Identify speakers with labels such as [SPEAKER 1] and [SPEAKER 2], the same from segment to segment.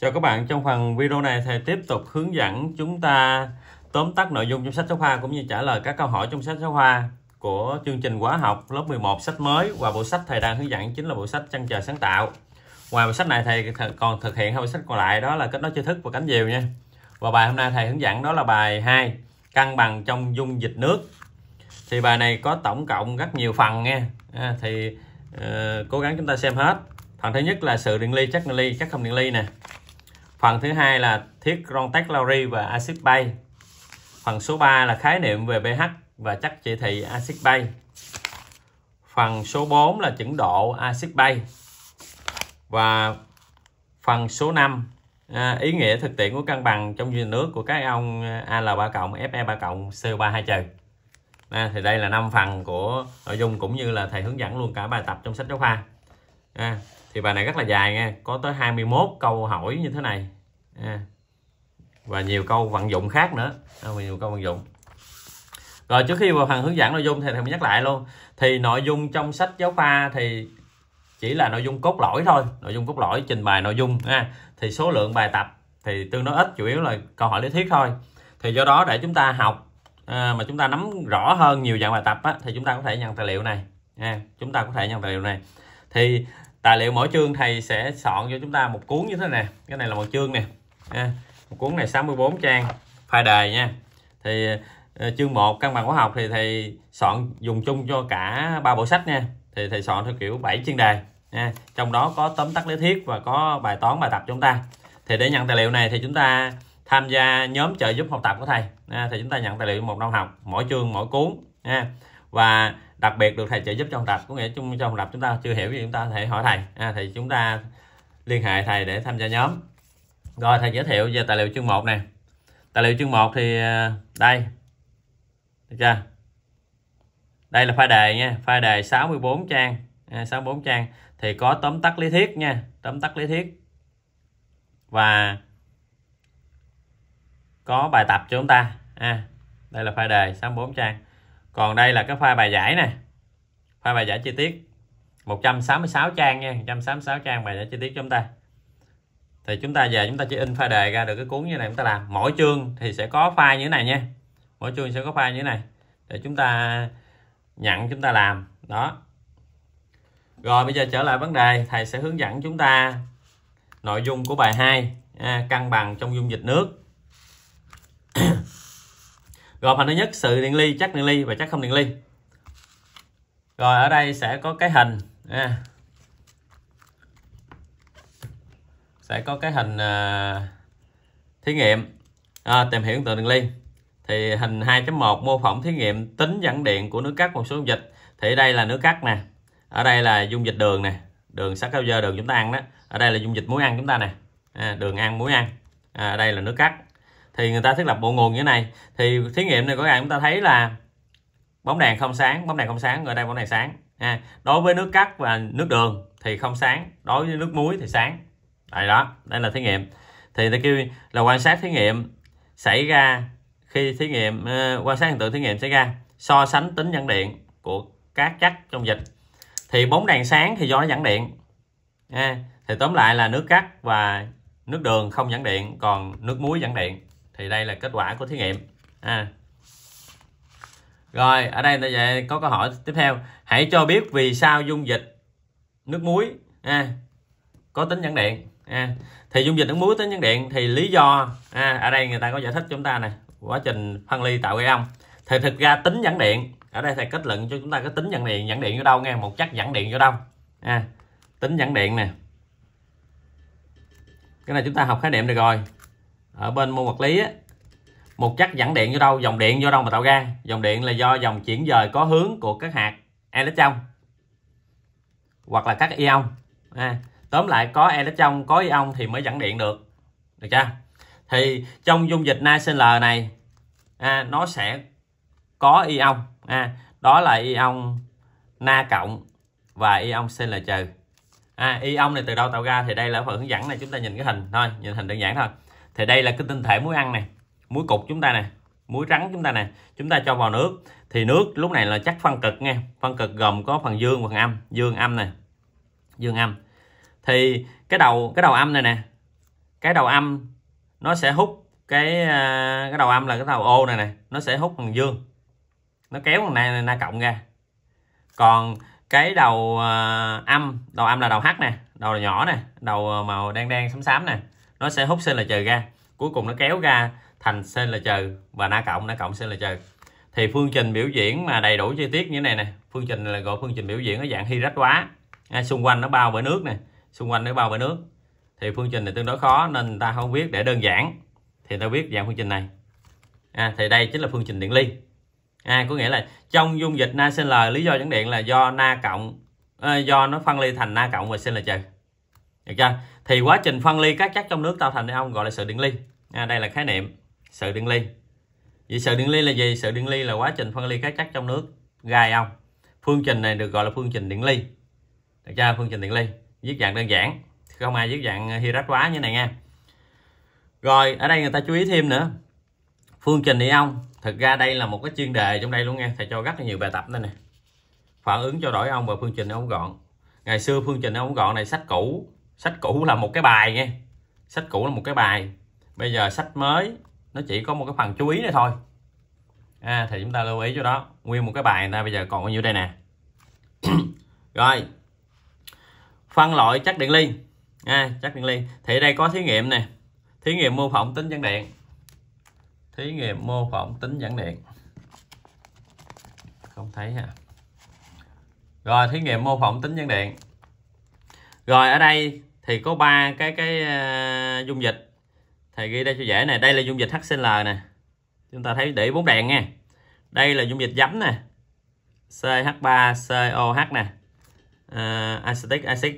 [SPEAKER 1] Chào các bạn, trong phần video này thầy tiếp tục hướng dẫn chúng ta tóm tắt nội dung trong sách giáo khoa cũng như trả lời các câu hỏi trong sách giáo khoa của chương trình khóa học lớp 11 sách mới và bộ sách thầy đang hướng dẫn chính là bộ sách chăn chờ sáng tạo. Ngoài bộ sách này thầy còn thực hiện hai bộ sách còn lại đó là kết nối tri thức và cánh diều nha. Và bài hôm nay thầy hướng dẫn đó là bài 2 cân bằng trong dung dịch nước. Thì bài này có tổng cộng rất nhiều phần nha. À, thì uh, cố gắng chúng ta xem hết. Phần thứ nhất là sự điện ly, chất điện ly, chắc không điện ly nè phần thứ hai là thiết contact Lowry và acid bay phần số 3 là khái niệm về pH và chất chỉ thị acid bay phần số 4 là chuẩn độ acid bay và phần số 5 à, ý nghĩa thực tiễn của cân bằng trong dư nước của các ông à, AL3 cộng FE3 cộng CO32 trừ à, thì đây là 5 phần của nội dung cũng như là thầy hướng dẫn luôn cả bài tập trong sách giáo khoa à, thì bài này rất là dài nghe có tới 21 câu hỏi như thế này à, và nhiều câu vận dụng khác nữa à, nhiều câu vận dụng rồi trước khi vào phần hướng dẫn nội dung thì thầy nhắc lại luôn thì nội dung trong sách giáo khoa thì chỉ là nội dung cốt lõi thôi nội dung cốt lõi trình bày nội dung ha thì số lượng bài tập thì tương đối ít chủ yếu là câu hỏi lý thuyết thôi thì do đó để chúng ta học à, mà chúng ta nắm rõ hơn nhiều dạng bài tập á, thì chúng ta có thể nhận tài liệu này ha chúng ta có thể nhận tài liệu này thì tài liệu mỗi chương thầy sẽ soạn cho chúng ta một cuốn như thế này cái này là một chương nè một cuốn này 64 trang phai đề nha thì ờ, chương 1 căn bằng hóa học thì thầy soạn dùng chung cho cả ba bộ sách nha thì thầy soạn theo kiểu 7 chuyên đề nha. trong đó có tóm tắt lý thuyết và có bài toán bài tập chúng ta thì để nhận tài liệu này thì chúng ta tham gia nhóm trợ giúp học tập của thầy thì chúng ta nhận tài liệu một năm học mỗi chương mỗi cuốn nha. và đặc biệt được thầy trợ giúp trong tập có nghĩa chung trong tập chúng ta chưa hiểu gì chúng ta thể hỏi thầy à, thì chúng ta liên hệ thầy để tham gia nhóm rồi thầy giới thiệu về tài liệu chương 1 này tài liệu chương 1 thì à, đây được chưa đây là file đề nha file đề 64 trang à, 64 trang thì có tóm tắt lý thuyết nha tóm tắt lý thuyết và có bài tập cho chúng ta à, đây là file đề 64 trang còn đây là cái file bài giải nè file bài giải chi tiết 166 trang nha 166 trang bài giải chi tiết chúng ta thì chúng ta về chúng ta chỉ in file đề ra được cái cuốn như này chúng ta làm mỗi chương thì sẽ có file như thế này nha mỗi chương sẽ có file như thế này để chúng ta nhận chúng ta làm đó rồi bây giờ trở lại vấn đề thầy sẽ hướng dẫn chúng ta nội dung của bài 2 à, cân bằng trong dung dịch nước gộp hình thứ nhất sự điện ly chắc điện ly và chắc không điện ly rồi ở đây sẽ có cái hình à, sẽ có cái hình à, thí nghiệm à, tìm hiểu hiện tượng điện ly thì hình 2.1 mô phỏng thí nghiệm tính dẫn điện của nước cắt một số dung dịch thì đây là nước cắt nè ở đây là dung dịch đường nè đường sắc cao dơ đường chúng ta ăn đó ở đây là dung dịch muối ăn chúng ta nè à, đường ăn muối ăn à, đây là nước cắt thì người ta thiết lập bộ nguồn như thế này thì thí nghiệm này các bạn chúng ta thấy là bóng đèn không sáng bóng đèn không sáng ở đây bóng đèn sáng ha đối với nước cắt và nước đường thì không sáng đối với nước muối thì sáng đây đó đây là thí nghiệm thì ta kêu là quan sát thí nghiệm xảy ra khi thí nghiệm uh, quan sát hiện tượng thí nghiệm xảy ra so sánh tính dẫn điện của các chất trong dịch thì bóng đèn sáng thì do nó dẫn điện ha. thì tóm lại là nước cắt và nước đường không dẫn điện còn nước muối dẫn điện thì đây là kết quả của thí nghiệm à. rồi ở đây tôi vậy có câu hỏi tiếp theo hãy cho biết vì sao dung dịch nước muối à, có tính dẫn điện à, thì dung dịch nước muối tính dẫn điện thì lý do à, ở đây người ta có giải thích chúng ta này quá trình phân ly tạo gây ong thì thực ra tính dẫn điện ở đây thầy kết luận cho chúng ta cái tính dẫn điện dẫn điện ở đâu nghe một chất dẫn điện ở đâu à, tính dẫn điện nè cái này chúng ta học khái niệm được rồi ở bên môn vật lý á, một chất dẫn điện vô đâu dòng điện vô đâu mà tạo ra dòng điện là do dòng chuyển dời có hướng của các hạt electron hoặc là các ion à, tóm lại có electron có ion thì mới dẫn điện được được chưa thì trong dung dịch nacl này à, nó sẽ có ion à, đó là ion na cộng và ion cl trừ à, ion này từ đâu tạo ra thì đây là phần hướng dẫn này chúng ta nhìn cái hình thôi nhìn hình đơn giản thôi thì đây là cái tinh thể muối ăn này muối cục chúng ta nè muối trắng chúng ta nè chúng ta cho vào nước thì nước lúc này là chắc phân cực nghe, phân cực gồm có phần dương và phần âm dương âm nè dương âm thì cái đầu cái đầu âm này nè cái đầu âm nó sẽ hút cái à, cái đầu âm là cái đầu ô này nè nó sẽ hút phần dương nó kéo phần này na cộng ra còn cái đầu à, âm đầu âm là đầu h nè đầu nhỏ nè đầu màu đen đen xám xám nè nó sẽ hút sinh là trừ ra cuối cùng nó kéo ra thành CL trừ và na cộng na cộng CL trừ thì phương trình biểu diễn mà đầy đủ chi tiết như thế này nè phương trình là gọi phương trình biểu diễn ở dạng hydrat hóa à, xung quanh nó bao bởi nước nè xung quanh nó bao bởi nước thì phương trình này tương đối khó nên ta không biết để đơn giản thì ta biết dạng phương trình này à, thì đây chính là phương trình điện ly à, có nghĩa là trong dung dịch na CL lý do dẫn điện là do na cộng à, do nó phân ly thành na cộng và CL trừ được chưa thì quá trình phân ly các chất trong nước tạo thành ion gọi là sự điện ly à, đây là khái niệm sự điện ly vậy sự điện ly là gì sự điện ly là quá trình phân ly các chất trong nước gai ông phương trình này được gọi là phương trình điện ly được chưa phương trình điện ly viết dạng đơn giản không ai viết dạng hirat quá như này nha rồi ở đây người ta chú ý thêm nữa phương trình ion thực ra đây là một cái chuyên đề trong đây luôn nha thầy cho rất là nhiều bài tập đây nè phản ứng cho đổi ông và phương trình ông gọn ngày xưa phương trình ông gọn này sách cũ sách cũ là một cái bài nghe sách cũ là một cái bài bây giờ sách mới nó chỉ có một cái phần chú ý này thôi à, thì chúng ta lưu ý cho đó nguyên một cái bài người ta bây giờ còn bao nhiêu đây nè rồi phân loại chất điện ly à, chất điện ly thì đây có thí nghiệm nè thí nghiệm mô phỏng tính dẫn điện thí nghiệm mô phỏng tính dẫn điện không thấy hả? rồi thí nghiệm mô phỏng tính dẫn điện rồi ở đây thì có ba cái cái uh, dung dịch thầy ghi đây cho dễ này đây là dung dịch HCl nè chúng ta thấy để bốn đèn nha đây là dung dịch giấm nè CH3COH nè uh, acetic acid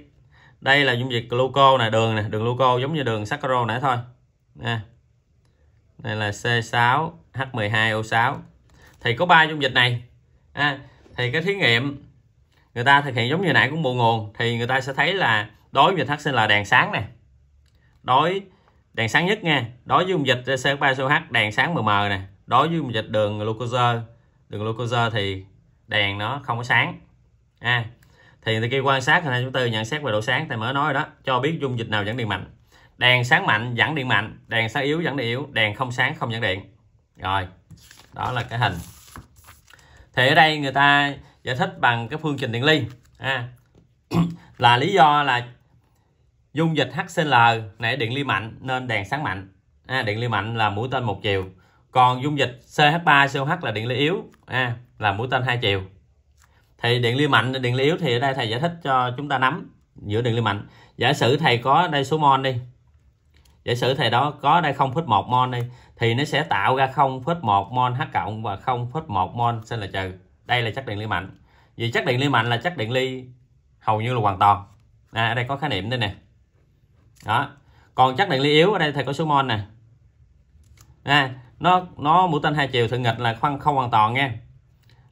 [SPEAKER 1] đây là dung dịch gluco nè đường nè đường gluco giống như đường saccharo nãy thôi nè đây là C6H12O6 thì có ba dung dịch này à, thì cái thí nghiệm người ta thực hiện giống như nãy cũng bộ nguồn thì người ta sẽ thấy là đối với HCl đèn sáng nè đối đèn sáng nhất nha đối với dung dịch eh, c 3 soh đèn sáng mờ mờ nè đối với dung dịch đường glucose đường glucose thì đèn nó không có sáng à, thì từ khi quan sát hình chúng tôi nhận xét về độ sáng thì mới nói đó cho biết dung dịch nào dẫn điện mạnh đèn sáng mạnh dẫn điện mạnh đèn sáng yếu dẫn điện yếu đèn không sáng không dẫn điện rồi đó là cái hình thì ở đây người ta giải thích bằng cái phương trình điện ly à, là lý do là dung dịch HCl này điện ly mạnh nên đèn sáng mạnh à, điện ly mạnh là mũi tên một chiều còn dung dịch CH3COH là điện ly yếu à, là mũi tên hai chiều thì điện ly mạnh điện ly yếu thì ở đây thầy giải thích cho chúng ta nắm giữa điện ly mạnh giả sử thầy có đây số mol đi giả sử thầy đó có đây 0,1 mol đi thì nó sẽ tạo ra 0,1 mol H cộng và 0,1 mol C là trừ đây là chất điện ly mạnh vì chất điện ly mạnh là chất điện ly hầu như là hoàn toàn à, ở đây có khái niệm đây nè đó còn chắc định lý yếu ở đây thầy có số mol nè à, nó nó mũi tên hai chiều thượng nghịch là không không hoàn toàn nha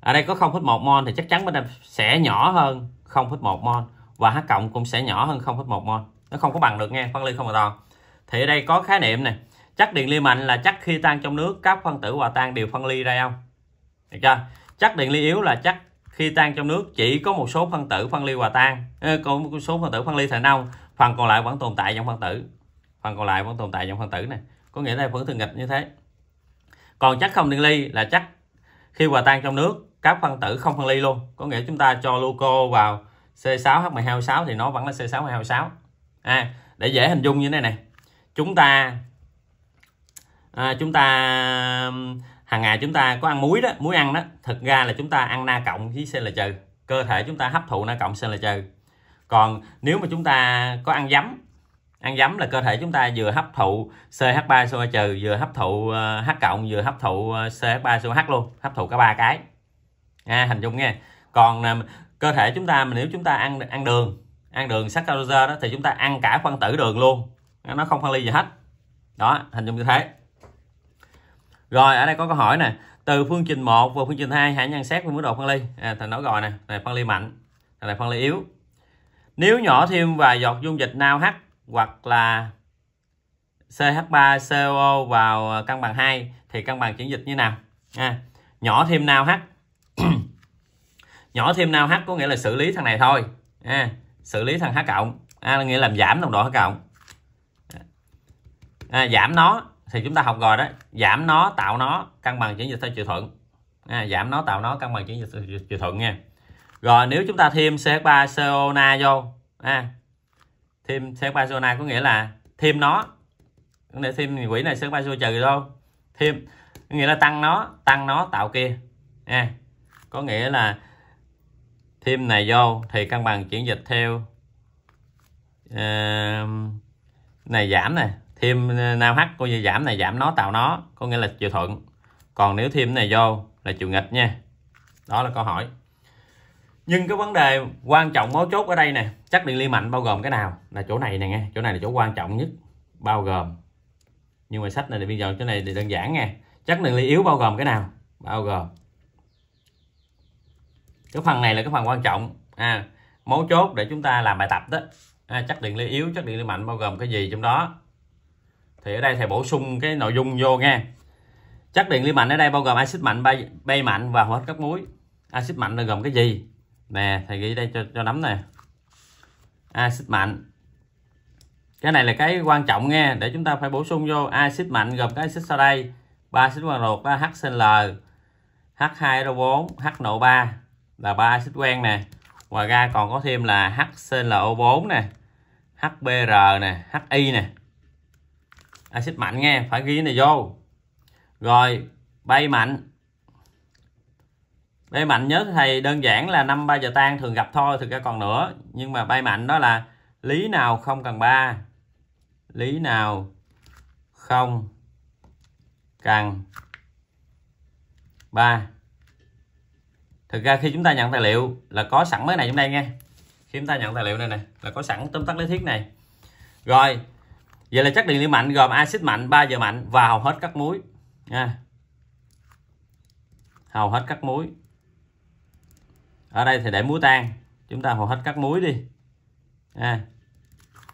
[SPEAKER 1] ở đây có 0,1 mol thì chắc chắn bên đây sẽ nhỏ hơn 0,1 mol và h cộng cũng sẽ nhỏ hơn 0,1 mol nó không có bằng được nghe phân ly không hoàn toàn thì ở đây có khái niệm này chắc điện ly mạnh là chắc khi tan trong nước các phân tử hòa tan đều phân ly ra không được chưa chắc điện ly yếu là chắc khi tan trong nước chỉ có một số phân tử phân ly hòa tan ờ, có một số phân tử phân ly thành ông phần còn lại vẫn tồn tại trong phân tử phần còn lại vẫn tồn tại trong phân tử này có nghĩa là phân tử nghịch như thế còn chắc không điện ly là chắc khi hòa tan trong nước các phân tử không phân ly luôn có nghĩa chúng ta cho gluco vào C6H12O6 thì nó vẫn là C6H12O6 à, để dễ hình dung như thế này này chúng ta à, chúng ta hàng ngày chúng ta có ăn muối đó muối ăn đó thực ra là chúng ta ăn na cộng với CL trừ cơ thể chúng ta hấp thụ na cộng CL trừ còn nếu mà chúng ta có ăn giấm ăn giấm là cơ thể chúng ta vừa hấp thụ CH3SO trừ vừa hấp thụ ờ, H cộng vừa hấp thụ CH3SOH ờ, luôn hấp thụ cả ba cái à, hình dung nghe còn ờ, cơ thể chúng ta mà nếu chúng ta ăn ăn đường ăn đường saccharose đó thì chúng ta ăn cả phân tử đường luôn nó không phân ly gì hết đó hình dung như thế rồi ở đây có câu hỏi nè từ phương trình 1 vào phương trình 2 hãy nhận xét về mức độ phân ly à, thành nói rồi nè này phân ly mạnh này phân ly yếu nếu nhỏ thêm vài giọt dung dịch NaOH hoặc là CH3CO vào ờ, cân bằng 2 thì cân bằng chuyển dịch như nào à, nhỏ thêm NaOH nhỏ thêm NaOH có nghĩa là xử lý thằng này thôi à, xử lý thằng H cộng à, nghĩa làm giảm nồng độ H cộng à, à, giảm nó thì chúng ta học rồi đó giảm nó tạo nó cân bằng chuyển dịch theo chiều thuận à, giảm nó tạo nó cân bằng chuyển dịch theo chiều thuận nha rồi nếu chúng ta thêm CH3 Barcelona vô à, thêm CH3 Barcelona có nghĩa là thêm nó để thêm quỹ này CH3 Barcelona trừ đâu thêm nghĩa là tăng nó tăng nó tạo kia à, có nghĩa là thêm này vô thì cân bằng chuyển dịch theo uh, này giảm này thêm nào h coi như giảm này giảm nó tạo nó có nghĩa là chiều thuận còn nếu thêm này vô là chiều nghịch nha đó là câu hỏi nhưng cái vấn đề quan trọng mấu chốt ở đây nè chắc điện ly mạnh bao gồm cái nào là chỗ này nè nghe chỗ này là chỗ quan trọng nhất bao gồm nhưng mà sách này thì bây giờ chỗ này thì đơn giản nghe chắc điện ly yếu bao gồm cái nào bao gồm cái phần này là cái phần quan trọng à mấu chốt để chúng ta làm bài tập đó à, chắc điện ly yếu chắc điện ly mạnh bao gồm cái gì trong đó thì ở đây thầy bổ sung cái nội dung vô nghe chắc điện ly mạnh ở đây bao gồm axit mạnh bay, bay mạnh và hóa chất muối axit mạnh là gồm cái gì nè thầy ghi đây cho cho nắm nè axit mạnh cái này là cái quan trọng nghe để chúng ta phải bổ sung vô axit mạnh gồm cái axit sau đây ba axit quen ruột là HCl H2O4 HNO3 là ba axit quen nè ngoài ra còn có thêm là HClO4 nè HBr nè HI nè axit mạnh nghe phải ghi này vô rồi bay mạnh bay mạnh nhớ thầy đơn giản là năm ba giờ tan thường gặp thôi thực ra còn nữa nhưng mà bay mạnh đó là lý nào không cần ba lý nào không cần ba thực ra khi chúng ta nhận tài liệu là có sẵn mấy này trong đây nghe khi chúng ta nhận tài liệu này này là có sẵn tóm tắt lý thuyết này rồi vậy là chất điện lưu mạnh gồm axit mạnh 3 giờ mạnh và hầu hết các muối nha à. hầu hết các muối ở đây thì để muối tan chúng ta hồ hết các muối đi à,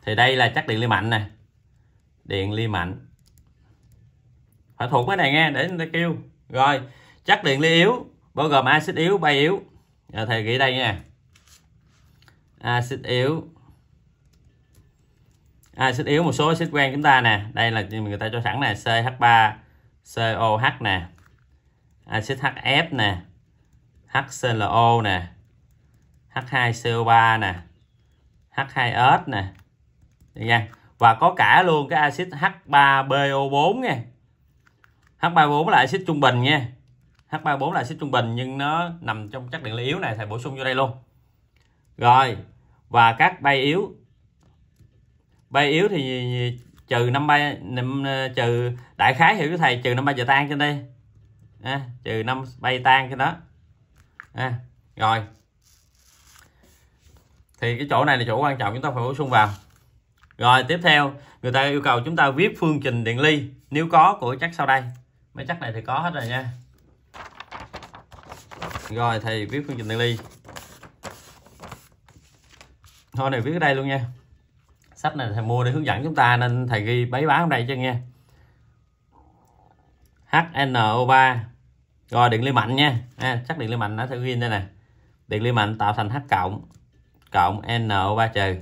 [SPEAKER 1] thì đây là chắc điện ly mạnh nè điện ly mạnh phải thuộc cái này nghe để người ta kêu rồi chắc điện ly yếu bao gồm axit yếu bay yếu rồi thầy ghi đây nha axit yếu axit yếu một số axit quen chúng ta nè đây là người ta cho sẵn nè CH3 COH nè axit HF nè HClO nè H2CO3 nè H2S nè nha và có cả luôn cái axit H3PO4 nha H3PO4 là axit trung bình nha H34 là axit trung bình nhưng nó nằm trong chất điện lý yếu này thầy bổ sung vô đây luôn rồi và các bay yếu bay yếu thì trừ năm bay trừ đại khái hiểu với thầy trừ năm bay giờ tan trên đây à, trừ năm bay tan cái đó à, rồi thì cái chỗ này là chỗ quan trọng chúng ta phải bổ sung vào rồi tiếp theo người ta yêu cầu chúng ta viết phương trình điện ly nếu có của chắc sau đây mấy chắc này thì có hết rồi nha rồi thì viết phương trình điện ly thôi này viết ở đây luôn nha sách này thầy mua để hướng dẫn chúng ta nên thầy ghi bấy bán ở đây cho nghe HNO3 rồi điện lưu mạnh nha à, xác định lưu mạnh nó sẽ ghi đây nè điện lưu mạnh tạo thành h cộng cộng no 3 trừ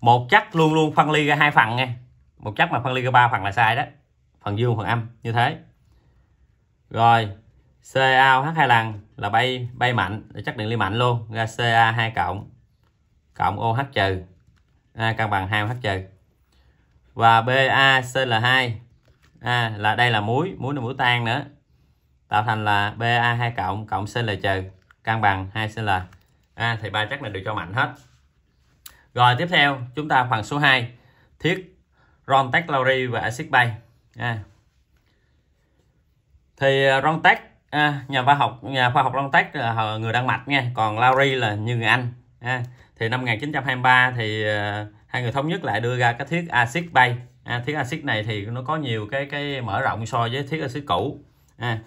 [SPEAKER 1] một chắc luôn luôn phân ly ra hai phần nha một chắc mà phân ly ra ba phần là sai đó phần dương phần âm như thế rồi CA h hai lần là bay bay mạnh để chắc điện ly mạnh luôn ra CA 2 cộng cộng OH trừ A à, cân bằng 2 H trừ và BACL2 à, là đây là muối muối là muối tan nữa tạo thành là BA2 cộng cộng CL trừ căn bằng 2CL à, thì ba chắc này được cho mạnh hết rồi tiếp theo chúng ta phần số 2 thiết Rontec Lowry và acid bay à. thì à, Rontec à, nhà khoa học nhà khoa học Rontec là người Đan Mạch nha còn Lowry là như người Anh à. thì năm 1923 thì à, hai người thống nhất lại đưa ra cái thiết acid bay à, thiết acid này thì nó có nhiều cái cái mở rộng so với thiết acid cũ à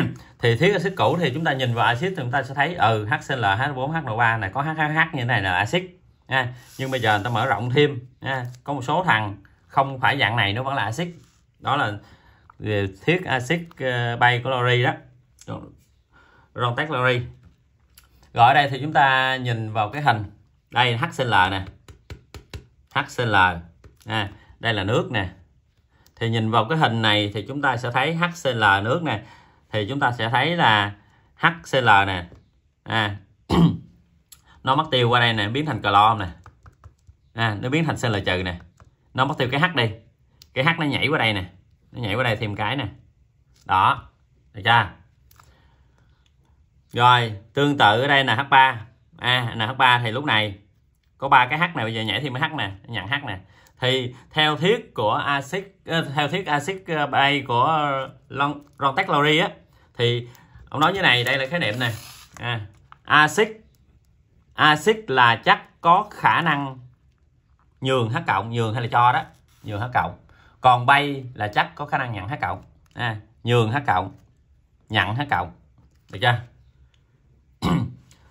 [SPEAKER 1] thì thiếu axit cũ thì chúng ta nhìn vào axit thì chúng ta sẽ thấy ừ HCl H4 H3 này có HHH như thế này là axit à, nhưng bây giờ người ta mở rộng thêm à, có một số thằng không phải dạng này nó vẫn là axit đó là thiết axit ờ, bay của lori đó Rotex lori rồi ở đây thì chúng ta nhìn vào cái hình đây HCl nè HCl à, đây là nước nè thì nhìn vào cái hình này thì chúng ta sẽ thấy HCl nước nè thì chúng ta sẽ thấy là HCl nè à, nó mất tiêu qua đây nè biến thành clo nè à, nó biến thành CL trừ nè nó mất tiêu cái H đi cái H nó nhảy qua đây nè nó nhảy qua đây thêm cái nè đó được chưa rồi tương tự ở đây là H3 à là H3 thì lúc này có ba cái H này bây giờ nhảy thêm cái H nè nhận H nè thì theo thuyết của axit ờ, theo thuyết axit ờ, bay của Ron, Ron á thì ông nói như này đây là khái niệm này à, axit axit là chắc có khả năng nhường h cộng nhường hay là cho đó nhường h cộng còn bay là chắc có khả năng nhận h cộng à, nhường h cộng nhận h cộng được chưa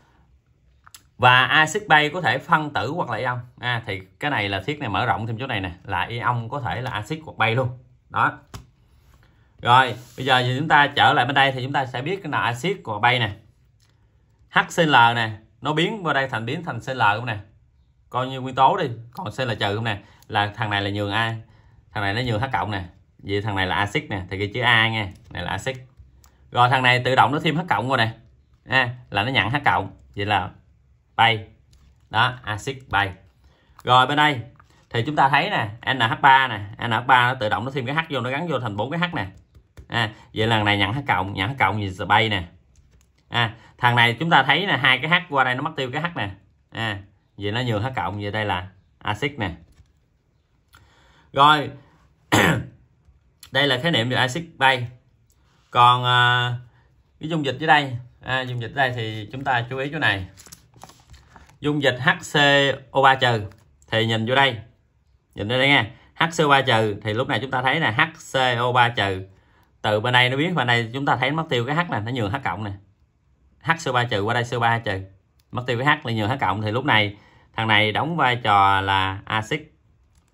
[SPEAKER 1] và axit bay có thể phân tử hoặc là ion à, thì cái này là thiết này mở rộng thêm chỗ này nè là ion có thể là axit hoặc bay luôn đó rồi bây giờ thì chúng ta trở lại bên đây thì chúng ta sẽ biết cái nào axit của bay nè HCl nè nó biến qua đây thành biến thành CL không nè coi như nguyên tố đi còn CL trừ không nè là thằng này là nhường A thằng này nó nhường H cộng nè vậy thằng này là axit nè thì ghi chữ A nha này là axit rồi thằng này tự động nó thêm H cộng rồi nè à, là nó nhận H cộng vậy là bay đó axit bay rồi bên đây thì chúng ta thấy nè NH3 nè NH3 nó tự động nó thêm cái H vô nó gắn vô thành bốn cái H nè à, vậy lần này nhận h cộng nhận h cộng gì giờ bay nè à, thằng này chúng ta thấy là hai cái h qua đây nó mất tiêu cái h nè à, vậy nó nhường h cộng vậy đây là axit nè rồi đây là khái niệm về axit bay còn à, cái dung dịch dưới đây à, dung dịch đây thì chúng ta chú ý chỗ này dung dịch HCO3 trừ thì nhìn vô đây nhìn đây, đây nha HCO3 trừ thì lúc này chúng ta thấy là HCO3 trừ từ bên đây nó biết bên đây chúng ta thấy mất tiêu cái h này nó nhường h cộng nè h số 3 trừ qua đây số 3 trừ mất tiêu cái h là nhường h cộng thì lúc này thằng này đóng vai trò là axit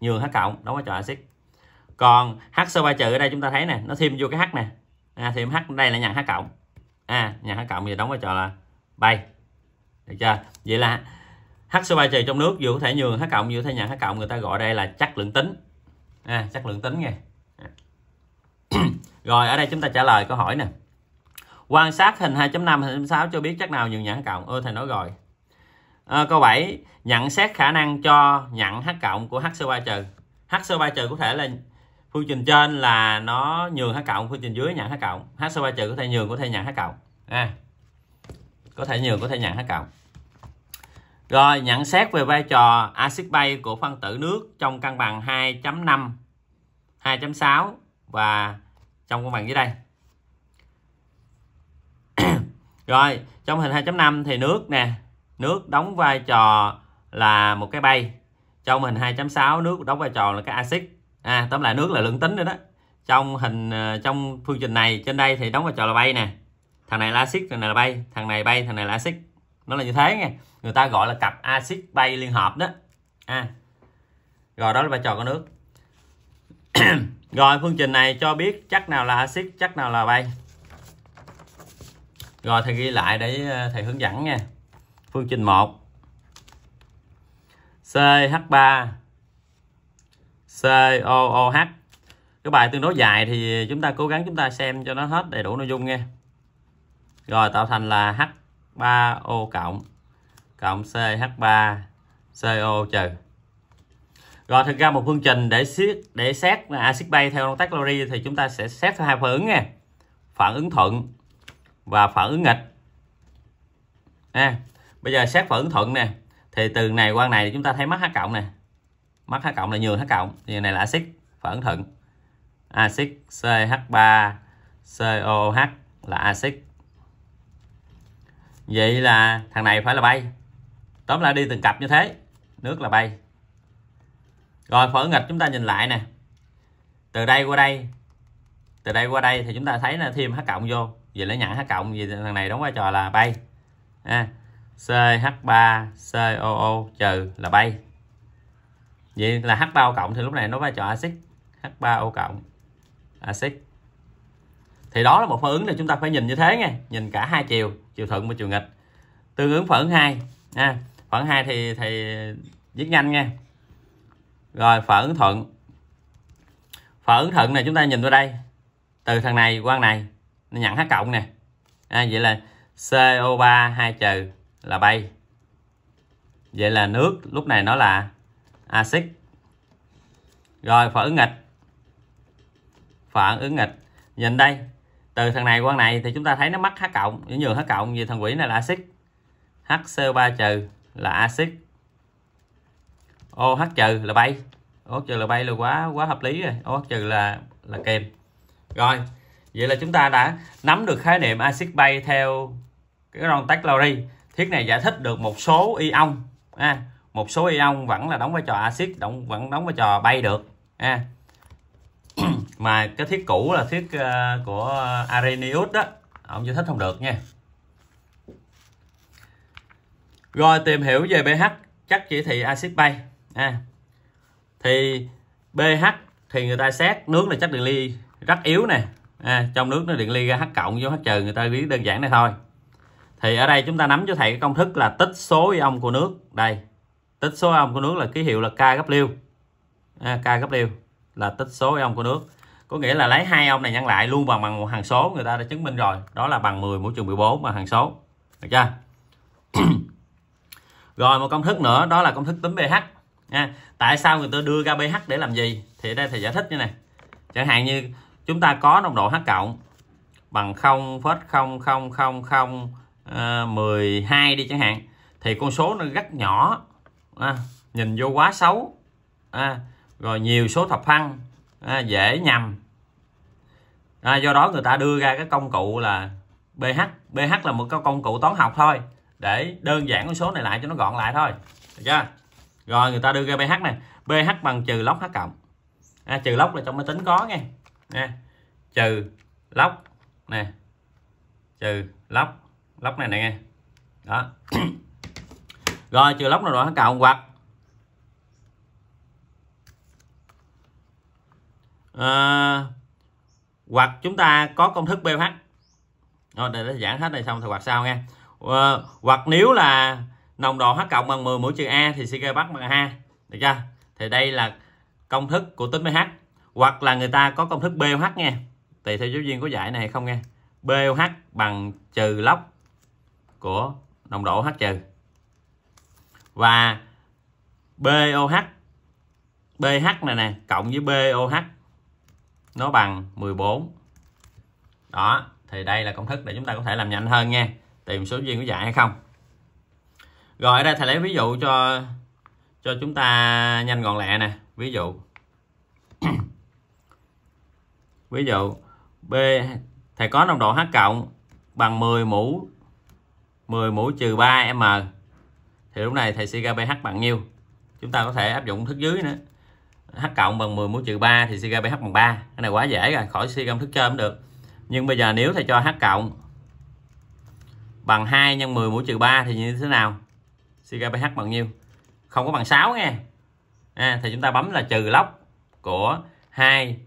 [SPEAKER 1] nhường h cộng đóng vai trò axit còn h số 3 trừ ở đây chúng ta thấy nè nó thêm vô cái h nè à, thêm h đây là nhà h cộng à nhà h cộng thì đóng vai trò là bay được chưa vậy là h số 3 trừ trong nước vừa có thể nhường h cộng vừa có thể nhận h cộng người ta gọi đây là chất lượng tính à, chất lượng tính nghe rồi ở đây chúng ta trả lời câu hỏi nè quan sát hình 2.5 hình 6 cho biết chắc nào nhường nhãn cộng ơ thầy nói rồi à, câu 7 nhận xét khả năng cho nhận h cộng của hc3 trừ hc3 trừ có thể là phương trình trên là nó nhường h cộng phương trình dưới nhận h cộng hc3 trừ có thể nhường có thể nhận h cộng à, có thể nhường có thể nhận h cộng rồi nhận xét về vai trò axit bay của phân tử nước trong cân bằng 2.5 2.6 và trong con bằng dưới đây rồi trong hình 2.5 thì nước nè nước đóng vai trò là một cái bay trong hình 2.6 nước đóng vai trò là cái axit à tóm lại nước là lượng tính nữa đó trong hình ờ, trong phương trình này trên đây thì đóng vai trò là bay nè thằng này là axit thằng này là bay thằng này bay thằng này là axit nó là như thế nha người ta gọi là cặp axit bay liên hợp đó à rồi đó là vai trò của nước Rồi phương trình này cho biết chắc nào là axit, chắc nào là bay. Rồi thầy ghi lại để ờ, thầy hướng dẫn nha. Phương trình 1. CH3 COOH. Cái bài tương đối dài thì chúng ta cố gắng chúng ta xem cho nó hết đầy đủ nội dung nha. Rồi tạo thành là H3O cộng cộng CH3 CO trừ. Rồi thực ra một phương trình để xét để xét axit bay theo công tắc Lowry thì chúng ta sẽ xét hai phản ứng nha. Phản ứng thuận và phản ứng nghịch. À, bây giờ xét phản ứng thuận nè thì từ này qua này chúng ta thấy mắt H cộng nè. Mắt H cộng là nhường H cộng như này là axit phản ứng thuận. Axit CH3 COH là axit. Vậy là thằng này phải là bay. Tóm lại đi từng cặp như thế. Nước là bay rồi phở nghịch chúng ta nhìn lại nè từ đây qua đây từ đây qua đây thì chúng ta thấy là thêm h cộng vô vậy nó nhận h cộng vì thằng này đóng vai trò là bay à, CH3 COO trừ là bay vậy là H3O cộng thì lúc này nó vai trò axit H3O cộng axit thì đó là một phản ứng là chúng ta phải nhìn như thế nghe nhìn cả hai chiều chiều thuận và chiều nghịch tương ứng phản ứng hai à, phản hai thì thì viết nhanh nghe rồi phở ứng thuận phở ứng thuận này chúng ta nhìn vào đây từ thằng này qua này nó nhận h cộng nè à, vậy là CO3 hai trừ là bay vậy là nước lúc này nó là axit rồi phản ứng nghịch phản ứng nghịch nhìn đây từ thằng này qua này thì chúng ta thấy nó mắc h cộng những nhường h cộng vì thằng quỷ này là axit HCO3 trừ là axit OH trừ là bay OH trừ là bay là quá quá hợp lý rồi OH trừ là là kèm rồi vậy là chúng ta đã nắm được khái niệm axit bay theo cái ron tách Lowry thiết này giải thích được một số ion à, một số ion vẫn là đóng vai trò axit đóng vẫn đóng vai trò bay được à. mà cái thiết cũ là thiết uh, ờ, của Arrhenius đó ông giải thích không được nha rồi tìm hiểu về pH chắc chỉ thị axit bay à, thì pH thì người ta xét nước là chất điện ly rất yếu nè à, trong nước nó điện ly ra H cộng vô H trừ người ta viết đơn giản này thôi thì ở đây chúng ta nắm cho thầy cái công thức là tích số ion của nước đây tích số ion của nước là ký hiệu là K gấp liêu à, K gấp liêu là tích số ion của nước có nghĩa là lấy hai ông này nhân lại luôn bằng bằng một hằng số người ta đã chứng minh rồi đó là bằng 10 mũ trừ 14 bằng hằng số được chưa rồi một công thức nữa đó là công thức tính pH nha tại sao người ta đưa ra pH để làm gì thì ở đây thầy giải thích như này chẳng hạn như chúng ta có nồng độ H cộng bằng 0,000012 ờ, đi chẳng hạn thì con số nó rất nhỏ à, nhìn vô quá xấu à, rồi nhiều số thập phân à, dễ nhầm à, do đó người ta đưa ra cái công cụ là pH pH là một cái công cụ toán học thôi để đơn giản con số này lại cho nó gọn lại thôi được chưa rồi người ta đưa ra ph này ph bằng trừ lóc h cộng à, trừ lóc là trong máy tính có nghe nha trừ lóc nè trừ lóc lóc này này nghe đó rồi trừ lóc nào đó cộng hoặc à, hoặc chúng ta có công thức ph rồi để giảng hết này xong thì hoặc sao nghe à, hoặc nếu là nồng độ H cộng bằng 10 mũ trừ A thì CG bắt bằng A được chưa thì đây là công thức của tính pH hoặc là người ta có công thức BOH nha tùy theo giáo viên có dạy này không nha BOH bằng trừ lóc của nồng độ H trừ và BOH BH này nè cộng với BOH nó bằng 14 đó thì đây là công thức để chúng ta có thể làm nhanh hơn nha tìm số duyên có dạy hay không rồi ở đây thầy lấy ví dụ cho cho chúng ta nhanh gọn lẹ nè ví dụ ví dụ B thầy có nồng độ H cộng bằng 10 mũ 10 mũ trừ 3 M thì lúc này thầy suy ra pH bằng nhiêu chúng ta có thể áp dụng thức dưới nữa H cộng bằng 10 mũ trừ 3 thì suy ra pH bằng 3 cái này quá dễ rồi khỏi suy ra thức chơi cũng được nhưng bây giờ nếu thầy cho H cộng bằng 2 nhân 10 mũ trừ 3 thì như thế nào CKPH bằng nhiêu không có bằng 6 nghe. à, thì chúng ta bấm là trừ lóc của 2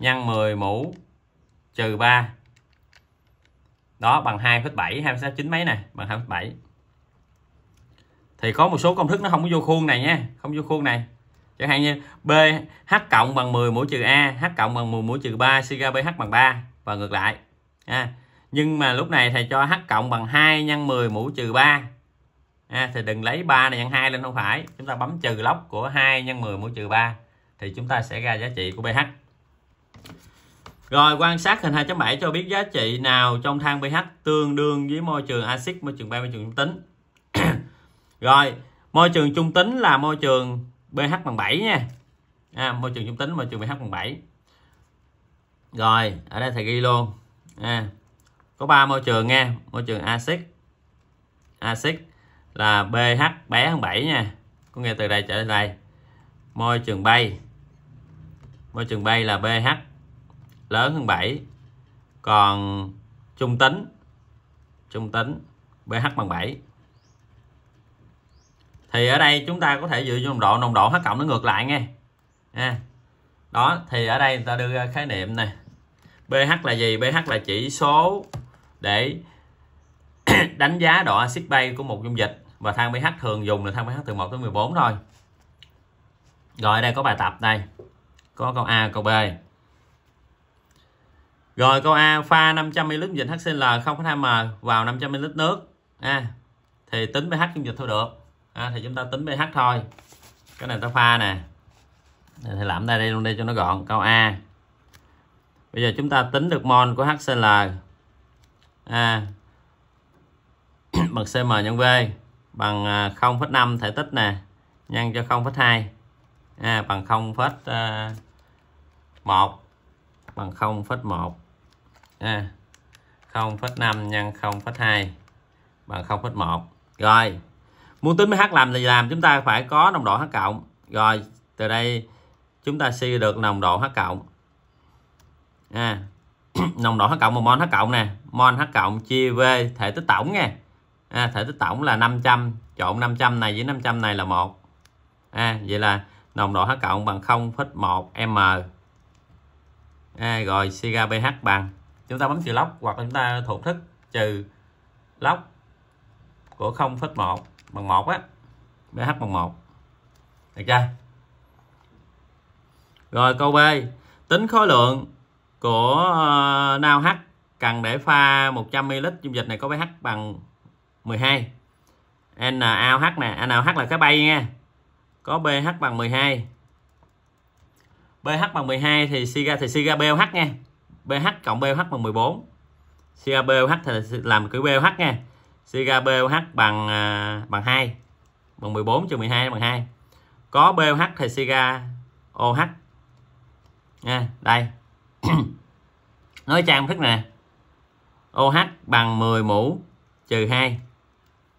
[SPEAKER 1] nhân 10 mũ trừ 3 đó bằng 2,7 2,69 mấy này bằng 2,7 thì có một số công thức nó không có vô khuôn này nha không vô khuôn này chẳng hạn như b h cộng bằng 10 mũ trừ a h cộng bằng 10 mũ trừ 3 sigma bằng 3 và ngược lại à, nhưng mà lúc này thầy cho h cộng bằng 2 nhân 10 mũ trừ 3 ha, thì đừng lấy 3 này nhân 2 lên không phải chúng ta bấm trừ lóc của 2 nhân 10 mũ trừ 3 thì chúng ta sẽ ra giá trị của pH rồi quan sát hình 2.7 cho biết giá trị nào trong thang pH tương đương với môi trường axit, môi trường bay, môi trường trung tính. Rồi, môi trường trung tính là môi trường pH bằng 7 nha. À, môi trường trung tính, môi trường pH bằng 7. Rồi, ở đây thầy ghi luôn. À, có ba môi trường nha, môi trường axit, axit là BH bé hơn 7 nha có nghe từ đây trở lên đây môi trường bay môi trường bay là BH lớn hơn 7 còn trung tính trung tính BH bằng 7 thì ở đây chúng ta có thể dựa nồng độ nồng độ H cộng nó ngược lại nghe nha đó thì ở đây người ta đưa ra khái niệm này BH là gì BH là chỉ số để đánh giá độ axit bay của một dung dịch và thang pH thường dùng là thang pH từ 1 tới 14 thôi rồi đây có bài tập đây có câu A câu B rồi câu A pha 500 ml dịch HCl 0,2m vào 500 ml nước à, thì tính pH dung dịch thôi được à, thì chúng ta tính pH thôi cái này ta pha nè thì làm đây đây luôn đây cho nó gọn câu A bây giờ chúng ta tính được mol của HCl à, bằng CM nhân V bằng 0,5 à, thể tích nè nhân cho 0,2 à, bằng 0,1 à, bằng 0,1 à, 0,5 nhân 0,2 bằng 0,1 rồi muốn tính pH làm thì làm chúng ta phải có nồng độ H cộng rồi từ đây chúng ta suy được nồng độ H cộng à, nồng độ H cộng mà mol H cộng nè mol H cộng chia V thể tích tổng nha à, thể tích tổng là 500 trộn 500 này với 500 này là một à, vậy là nồng độ H cộng bằng 0,1 m à, rồi siga pH bằng chúng ta bấm trừ lóc hoặc chúng ta thuộc thức trừ lóc của 0,1 bằng 1 á pH bằng 1 được chưa rồi câu B tính khối lượng của ờ, nao H cần để pha 100ml dung dịch này có pH bằng 12 NaOH nè NaOH là cái bay nha có pH bằng 12 pH bằng 12 thì siga thì siga BOH nha pH cộng BOH bằng 14 siga BOH thì làm kiểu BOH nha siga BOH bằng à, bằng 2 bằng 14 trừ 12 bằng 2 có BOH thì siga OH nha đây nói trang thức nè OH bằng 10 mũ trừ 2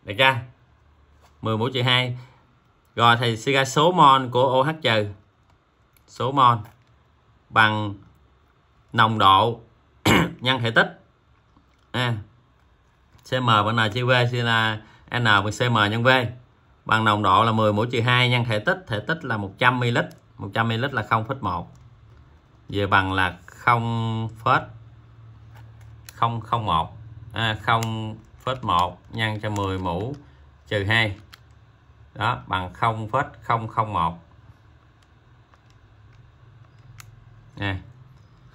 [SPEAKER 1] được chưa 10 mũ trừ 2 rồi thì suy ra số mol của OH trừ số mol bằng nồng độ nhân thể tích à, CM bằng NCV sẽ là N bằng CM nhân V bằng nồng độ là 10 mũ trừ 2 nhân thể tích thể tích là 100 ml 100 ml là 0,1 về bằng là 0, 0,001 à, 0 phết 1 nhân cho 10 mũ trừ 2 đó bằng phết 0,001 nè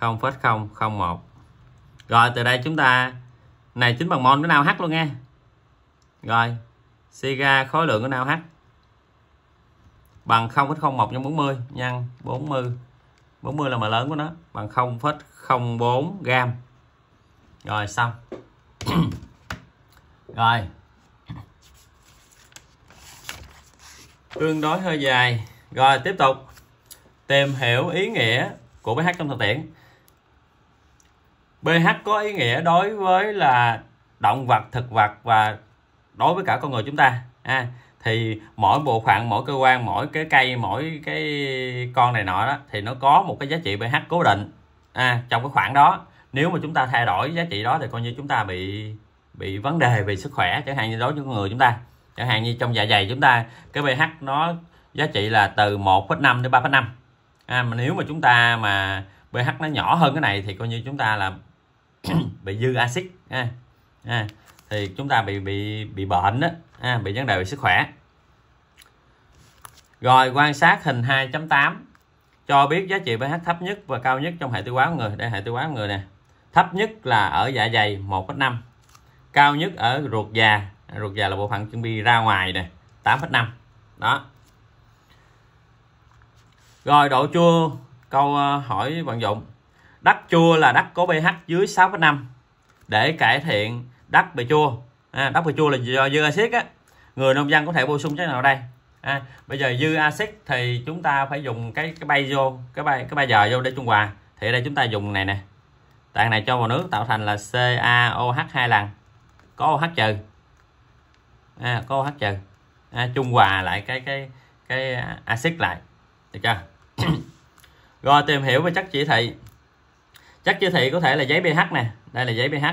[SPEAKER 1] phết 0,001 rồi từ đây chúng ta này chính bằng mol với nào h luôn nha rồi siga khối lượng của nào h bằng 0,01 nhân 40 nhân 40 40 là mà lớn của nó bằng 0,04 gram rồi xong rồi tương đối hơi dài rồi tiếp tục tìm hiểu ý nghĩa của BH trong thực tiễn BH có ý nghĩa đối với là động vật thực vật và đối với cả con người chúng ta à, thì mỗi bộ phận mỗi cơ quan mỗi cái cây mỗi cái con này nọ đó thì nó có một cái giá trị pH cố định à, trong cái khoảng đó nếu mà chúng ta thay đổi giá trị đó thì coi như chúng ta bị bị vấn đề về sức khỏe chẳng hạn như đối với con người chúng ta chẳng hạn như trong dạ dày chúng ta cái pH nó giá trị là từ 1,5 đến 3,5 à, mà nếu mà chúng ta mà pH nó nhỏ hơn cái này thì coi như chúng ta là bị dư axit à, à, thì chúng ta bị bị bị bệnh đó à, bị vấn đề về sức khỏe rồi quan sát hình 2.8 cho biết giá trị pH thấp nhất và cao nhất trong hệ tiêu hóa của người đây hệ tiêu hóa của người nè thấp nhất là ở dạ dày 1,5 cao nhất ở ruột già ruột già là bộ phận chuẩn bị ra ngoài nè 8,5 đó rồi độ chua câu ờ, hỏi vận dụng đất chua là đất có pH dưới 6,5 để cải thiện đất bị chua à, đất bị chua là do dư axit á người nông dân có thể bổ sung cái nào đây à, bây giờ dư axit thì chúng ta phải dùng cái cái bay vô cái bay cái bay giờ vô để trung hòa thì ở đây chúng ta dùng này nè tạng này cho vào nước tạo thành là CaOH hai lần có OH trừ à, có OH trừ à, trung hòa lại cái cái cái à, axit lại được chưa rồi tìm hiểu về chất chỉ thị chất chỉ thị có thể là giấy pH nè đây là giấy pH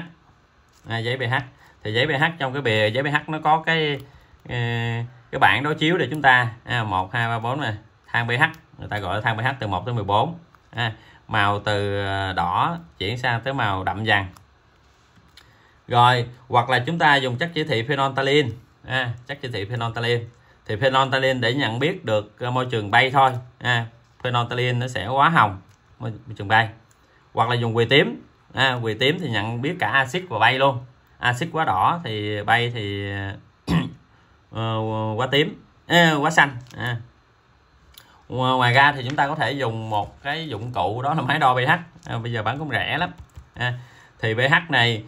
[SPEAKER 1] à, giấy pH thì giấy pH trong cái bìa giấy pH nó có cái à, cái bảng đối chiếu để chúng ta à, 1 2 3 4 này thang pH người ta gọi là thang pH từ 1 tới 14 à, màu từ à, đỏ chuyển sang tới màu đậm vàng rồi hoặc là chúng ta dùng chất chỉ thị phenolphthalein à, chất chỉ thị phenolphthalein thì phenolphthalein để nhận biết được ờ, môi trường bay thôi à, phenolphthalein nó sẽ hóa hồng môi trường bay hoặc là dùng quỳ tím à, quỳ tím thì nhận biết cả axit và bay luôn axit quá đỏ thì bay thì uh, quá tím à, quá xanh à. ngoài ra thì chúng ta có thể dùng một cái dụng cụ đó là máy đo pH à, bây giờ bán cũng rẻ lắm à, thì pH này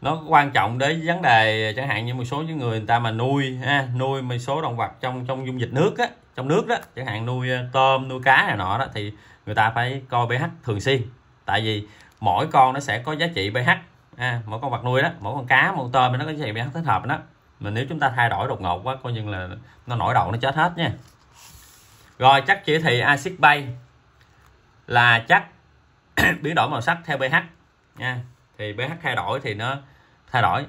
[SPEAKER 1] nó quan trọng đến vấn đề chẳng hạn như một số những người người ta mà nuôi ha, nuôi một số động vật trong trong dung dịch nước á trong nước đó chẳng hạn nuôi ờ, tôm nuôi cá này nọ đó thì người ta phải coi pH thường xuyên tại vì mỗi con nó sẽ có giá trị pH à, mỗi con vật nuôi đó mỗi con cá mỗi con tôm nó có giá trị pH thích hợp đó mà nếu chúng ta thay đổi đột ngột quá coi như là nó nổi đậu nó chết hết nha rồi chắc chỉ thị acid bay là chắc biến đổi màu sắc theo pH nha thì pH thay đổi thì nó thay đổi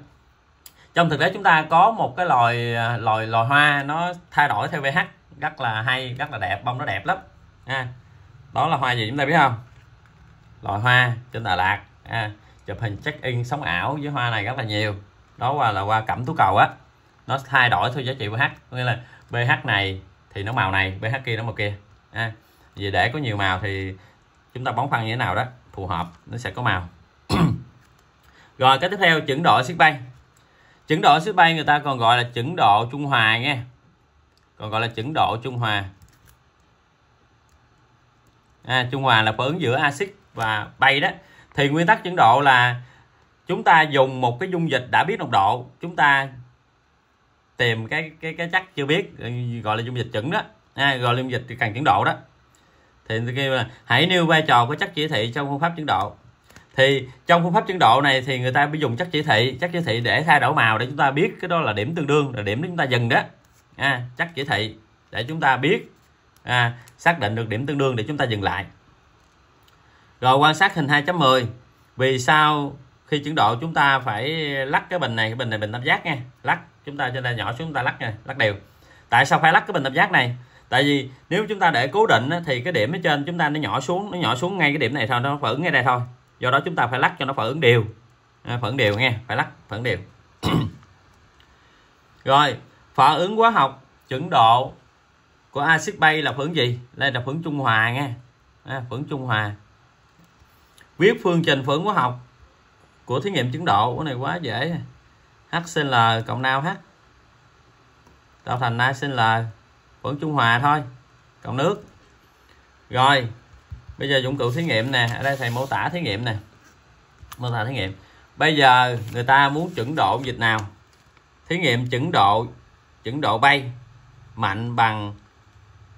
[SPEAKER 1] trong thực tế chúng ta có một cái loài à, loài loài hoa nó thay đổi theo pH rất là hay rất là đẹp bông nó đẹp lắm à, đó là hoa gì chúng ta biết không loài hoa trên Đà Lạt à, chụp hình check in sống ảo với hoa này rất là nhiều đó qua là qua cẩm tú cầu á nó thay đổi theo giá trị pH nghĩa là pH này thì nó màu này pH kia nó màu kia à, vì để có nhiều màu thì chúng ta bón phân như thế nào đó phù hợp nó sẽ có màu rồi cái tiếp theo chuẩn độ siết bay chuẩn độ siết bay người ta còn gọi là chuẩn độ trung hòa nghe còn gọi là chuẩn độ trung hòa à, trung hòa là phản ứng giữa axit và bay đó thì nguyên tắc chuẩn độ là chúng ta dùng một cái dung dịch đã biết nồng độ chúng ta tìm cái cái cái chất chưa biết gọi là dung dịch chuẩn đó à, gọi là dung dịch thì cần chuẩn độ đó thì kêu là hãy nêu vai trò của chất chỉ thị trong phương pháp chuẩn độ thì trong phương pháp chuyển độ này thì người ta mới dùng chất chỉ thị chất chỉ thị để thay đổi màu để chúng ta biết cái đó là điểm tương đương là điểm chúng ta dừng đó à, chất chỉ thị để chúng ta biết à, xác định được điểm tương đương để chúng ta dừng lại rồi quan sát hình 2.10 vì sao khi chuyển độ chúng ta phải lắc cái bình này cái bình này bình tam giác nha lắc chúng ta cho đây nhỏ xuống chúng ta lắc nha lắc đều tại sao phải lắc cái bình tam giác này tại vì nếu chúng ta để cố định thì cái điểm ở trên chúng ta nó nhỏ xuống nó nhỏ xuống ngay cái điểm này thôi nó vẫn ngay đây thôi do đó chúng ta phải lắc cho nó phản ứng đều à, phản ứng đều nghe phải lắc phản ứng đều rồi phản ứng hóa học chuẩn độ của axit bay là phản ứng gì đây là phản ứng trung hòa nghe à, phản ứng trung hòa viết phương trình phản ứng hóa học của thí nghiệm chứng độ cái này quá dễ HCl cộng nào H tạo thành HCl phản trung hòa thôi cộng nước rồi bây giờ dụng cụ thí nghiệm nè ở đây thầy mô tả thí nghiệm nè mô tả thí nghiệm bây giờ người ta muốn chuẩn độ dịch nào thí nghiệm chuẩn độ chuẩn độ bay mạnh bằng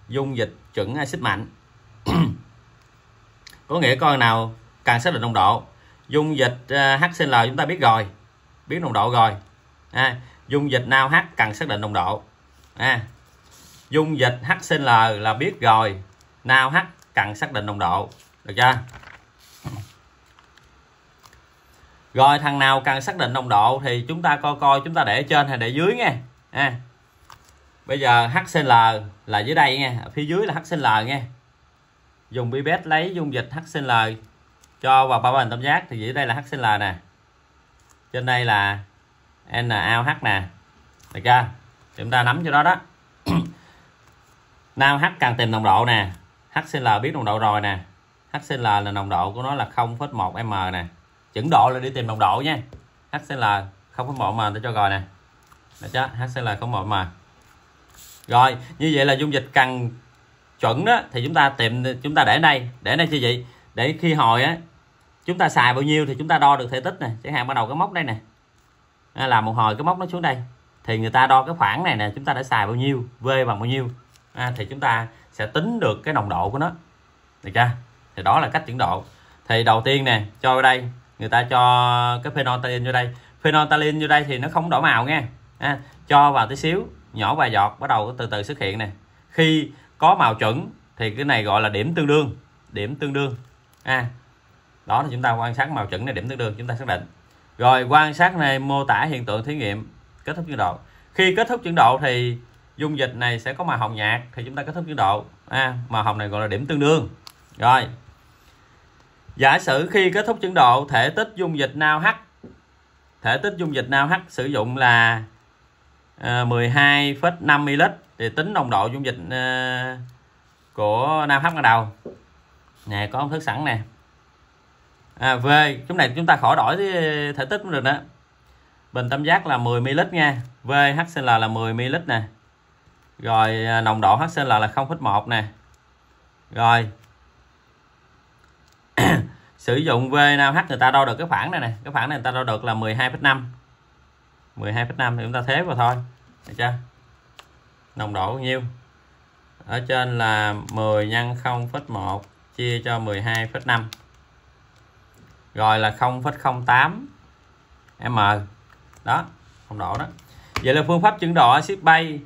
[SPEAKER 1] dung dịch chuẩn axit mạnh có nghĩa coi nào càng xác định nồng độ dung dịch ờ, HCl chúng ta biết rồi biết nồng độ rồi à, dung dịch nào H cần xác định nồng độ à, dung dịch HCl là biết rồi nào H cần xác định nồng độ được chưa rồi thằng nào cần xác định nồng độ thì chúng ta coi coi chúng ta để trên hay để dưới nghe à. bây giờ HCL là dưới đây nghe phía dưới là HCL nghe dùng pipet lấy dung dịch HCL cho vào bao bình tam giác thì dưới đây là HCL nè trên đây là NaOH nè được chưa chúng ta nắm cho đó đó nào H cần tìm nồng độ nè HCl biết nồng độ rồi nè HCl là nồng độ của nó là 0,1 m nè chuẩn độ là đi tìm nồng độ nha HCl 0,1 m tôi cho rồi nè được chứ HCl 0,1 m rồi như vậy là dung dịch cần chuẩn đó thì chúng ta tìm chúng ta để đây để đây chứ gì để khi hồi á chúng ta xài bao nhiêu thì chúng ta đo được thể tích nè chẳng hạn bắt đầu cái móc đây nè làm một hồi cái móc nó xuống đây thì người ta đo cái khoảng này nè chúng ta đã xài bao nhiêu v bằng bao nhiêu à, thì chúng ta sẽ tính được cái nồng độ của nó được chưa thì đó là cách chuyển độ thì đầu tiên nè cho vào đây người ta cho cái phenolphthalein vô đây phenolphthalein vô đây thì nó không đỏ màu nghe. à, cho vào tí xíu nhỏ vài giọt bắt đầu từ từ xuất hiện nè khi có màu chuẩn thì cái này gọi là điểm tương đương điểm tương đương a à, đó thì chúng ta quan sát màu chuẩn này điểm tương đương chúng ta xác định rồi quan sát này mô tả hiện tượng thí nghiệm kết thúc chuyển độ khi kết thúc chuyển độ thì dung dịch này sẽ có màu hồng nhạt thì chúng ta kết thúc chữ độ à, màu hồng này gọi là điểm tương đương rồi giả sử khi kết thúc chuyển độ thể tích dung dịch nao H thể tích dung dịch nao H sử dụng là 12,5 ờ, ml thì tính nồng độ dung dịch ờ, của nam h ban đầu nè có công thức sẵn nè à, V chúng này chúng ta khỏi đổi thể tích cũng được đó bình tam giác là 10 ml nha VHCl là 10 ml nè rồi à, nồng độ HCl là 0,1 nè rồi sử dụng V5H người ta đo được cái khoảng này nè cái khoảng này người ta đo được là 12,5 12,5 thì chúng ta thế vào thôi được chưa nồng độ bao nhiêu ở trên là 10 nhân 0,1 chia cho 12,5 rồi là 0,08 m đó nồng độ đó vậy là phương pháp chứng độ axit bay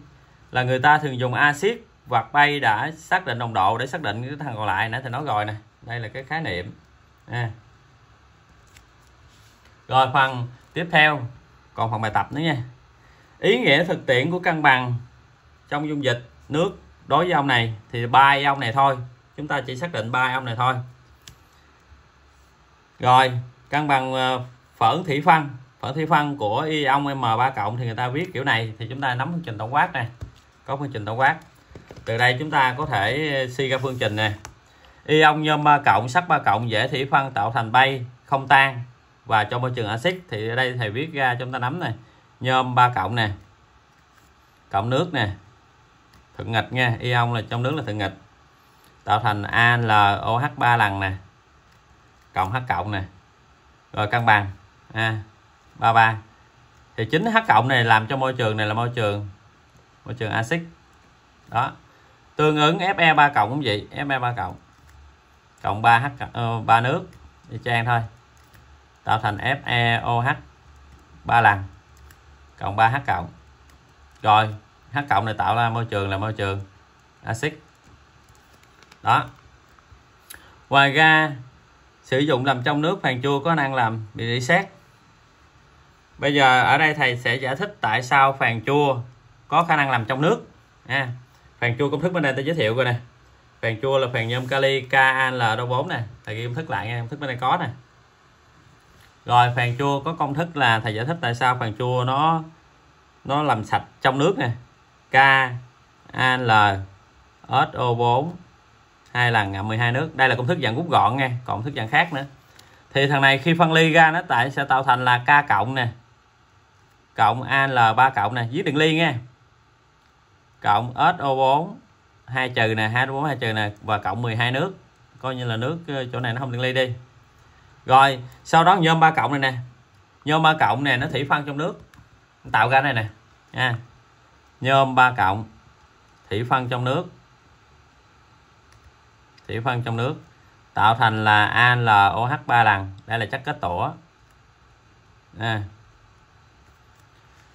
[SPEAKER 1] là người ta thường dùng axit hoặc bay đã xác định nồng độ để xác định cái thằng còn lại nãy thì nói rồi nè đây là cái khái niệm à. rồi phần tiếp theo còn phần bài tập nữa nha ý nghĩa thực tiễn của cân bằng trong dung dịch nước đối với ông này thì ba ông này thôi chúng ta chỉ xác định ba ông này thôi rồi cân bằng ờ, phở thủy phân phở thủy phân của ion m 3 cộng thì người ta viết kiểu này thì chúng ta nắm trình tổng quát này có phương trình tổng quát từ đây chúng ta có thể suy ra phương trình này ion nhôm 3 cộng sắt 3 cộng dễ thủy phân tạo thành bay không tan và trong môi trường axit thì ở đây thầy viết ra chúng ta nắm này nhôm 3 cộng nè cộng nước nè thuận nghịch nha ion là trong nước là thuận nghịch tạo thành ALOH 3 lần nè cộng H cộng nè rồi cân bằng A33 thì chính H cộng này làm cho môi trường này là môi trường môi trường axit đó tương ứng Fe 3 cộng cũng vậy Fe 3 cộng cộng 3 h uh, ờ, 3 nước y trang thôi tạo thành FeOH 3 lần cộng 3 h cộng rồi h cộng này tạo ra môi trường là môi trường axit đó ngoài ra sử dụng làm trong nước phèn chua có năng làm bị rỉ sét bây giờ ở đây thầy sẽ giải thích tại sao phèn chua có khả năng làm trong nước nha. phèn chua công thức bên đây tôi giới thiệu rồi nè phèn chua là phèn nhôm kali KANL4 nè thầy ghi công thức lại nha công thức bên đây có nè rồi phèn chua có công thức là thầy giải thích tại sao phèn chua nó nó làm sạch trong nước nè K SO4 hai lần ngậm à, 12 nước đây là công thức dạng rút gọn nha còn công thức dạng khác nữa thì thằng này khi phân ly ra nó tại sẽ tạo thành là K cộng nè cộng AL3 cộng nè dưới đường ly nha cộng SO4 hai trừ nè, 2 4 2 trừ nè và cộng 12 nước. Coi như là nước ờ, chỗ này nó không liên ly đi. Rồi, sau đó nhôm ba cộng này nè. Nhôm ba cộng này nó thủy phân trong nước. Nó tạo ra này nè. À, nhôm ba cộng thủy phân trong nước. Thủy phân trong nước tạo thành là ALOH 3 lần. Đây là chất kết tủa. À.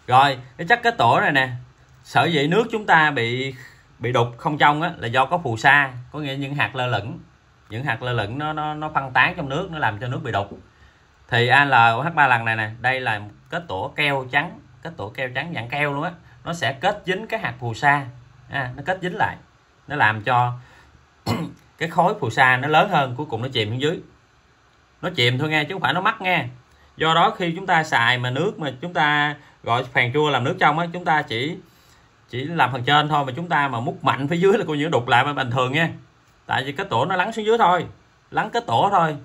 [SPEAKER 1] Rồi, cái chất kết tủa này nè sở dĩ nước chúng ta bị bị đục không trong á, là do có phù sa có nghĩa những hạt lơ lửng những hạt lơ lửng nó nó nó phân tán trong nước nó làm cho nước bị đục thì ALH3 lần này nè đây là kết tủa keo trắng kết tủa keo trắng dạng keo luôn á nó sẽ kết dính cái hạt phù sa à, nó kết dính lại nó làm cho cái khối phù sa nó lớn hơn cuối cùng nó chìm xuống dưới nó chìm thôi nghe chứ không phải nó mắc nghe do đó khi chúng ta xài mà nước mà chúng ta gọi phèn chua làm nước trong á chúng ta chỉ chỉ làm phần trên thôi mà chúng ta mà múc mạnh phía dưới là coi như đục lại mà bình thường nha tại vì cái tổ nó lắng xuống dưới thôi lắng cái tổ thôi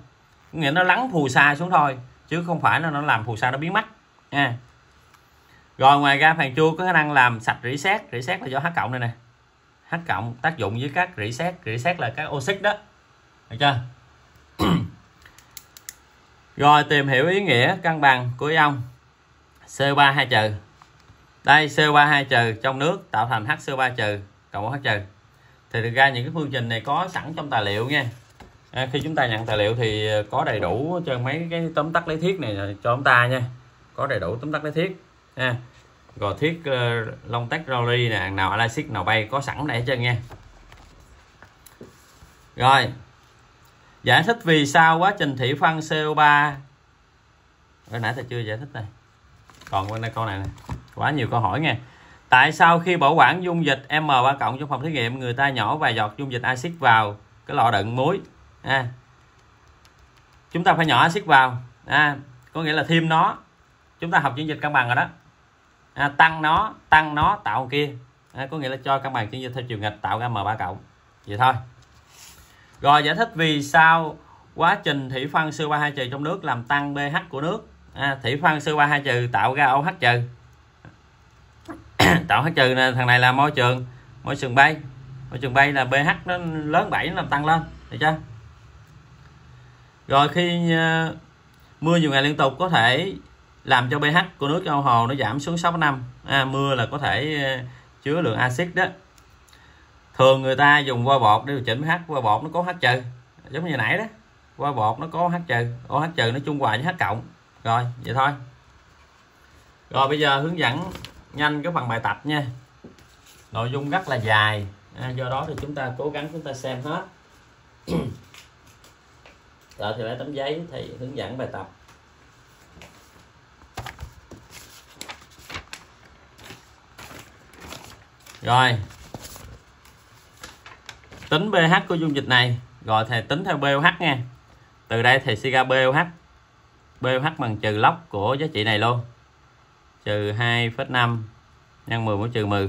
[SPEAKER 1] nghĩa nó lắng phù sa xuống thôi chứ không phải là nó làm phù sa nó biến mất nha rồi ngoài ra phàn chua có khả năng làm sạch rỉ sét rỉ sét là do h cộng này nè h cộng tác dụng với các rỉ sét rỉ sét là các oxit đó được chưa rồi tìm hiểu ý nghĩa cân bằng của ion C3 2 trừ đây CO32 trừ trong nước tạo thành HCO3 trừ cộng H trừ thì thực ra những cái phương trình này có sẵn trong tài liệu nha à, khi chúng ta nhận tài liệu thì có đầy đủ cho mấy cái tóm tắt lý thuyết này cho chúng ta nha có đầy đủ tóm tắt lý thuyết nha rồi thuyết uh, ờ, long tách rally nè nào elastic nào bay có sẵn để trên nha rồi giải thích vì sao quá trình thủy phân CO3 hồi nãy thì chưa giải thích này còn bên đây câu này nè quá nhiều câu hỏi nha. tại sao khi bảo quản dung dịch M3 cộng trong phòng thí nghiệm người ta nhỏ vài giọt dung dịch axit vào cái lọ đựng muối à, chúng ta phải nhỏ axit vào à, có nghĩa là thêm nó chúng ta học chuyển dịch cân bằng rồi đó à, tăng nó tăng nó tạo kia à, có nghĩa là cho cân bằng chuyển dịch theo chiều nghịch tạo ra M3 cộng vậy thôi rồi giải thích vì sao quá trình thủy phân CO32 trừ trong nước làm tăng pH của nước à, thủy phân CO32 trừ tạo ra OH trừ Dạ. tạo hết trơn thằng này là môi trường môi trường bay môi trường bay là pH nó lớn 7 nó làm tăng lên được chưa rồi khi ờ, mưa nhiều ngày liên tục có thể làm cho pH của nước ao hồ nó giảm xuống 6,5 à, mưa là có thể ờ, chứa lượng axit đó thường người ta dùng voi bột để điều chỉnh pH voi bột nó có H trừ giống như nãy đó voi bột nó có H trừ OH trừ nó chung hòa với H cộng rồi vậy thôi rồi bây giờ hướng dẫn nhanh cái phần bài tập nha nội dung rất là dài à, do đó thì chúng ta cố gắng chúng ta xem hết rồi thì lấy tấm giấy thầy hướng dẫn bài tập rồi tính pH của dung dịch này rồi thầy tính theo pH nha từ đây thầy sẽ ra pH pH bằng trừ lóc của giá trị này luôn trừ 2,5 nhân 10 mũ trừ 10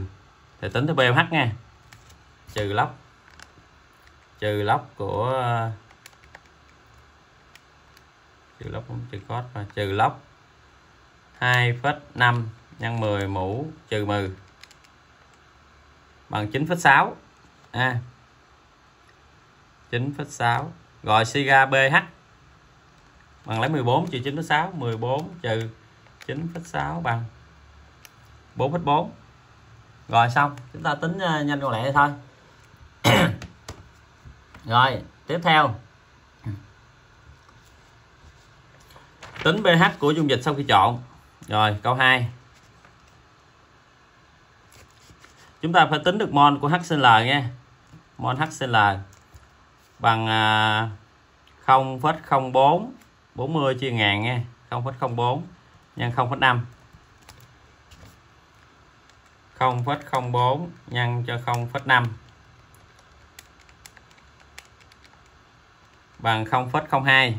[SPEAKER 1] thì tính tới BH nha trừ lóc trừ lóc của trừ lóc cũng trừ cos và trừ lóc 2,5 nhân 10 mũ trừ 10 bằng 9,6 à 9,6 rồi suy ra BH bằng lấy 14 trừ 9,6 14 trừ 9,6 bằng 4,4 rồi xong chúng ta tính à, nhanh còn lẹ thôi rồi tiếp theo tính pH của dung dịch sau khi chọn rồi câu 2 chúng ta phải tính được mol của HCl nghe mol HCl bằng 0,04 à, 40 chia ngàn nghe 0,04 nhân 0,5 0,04 nhân cho 0,5 bằng 0,02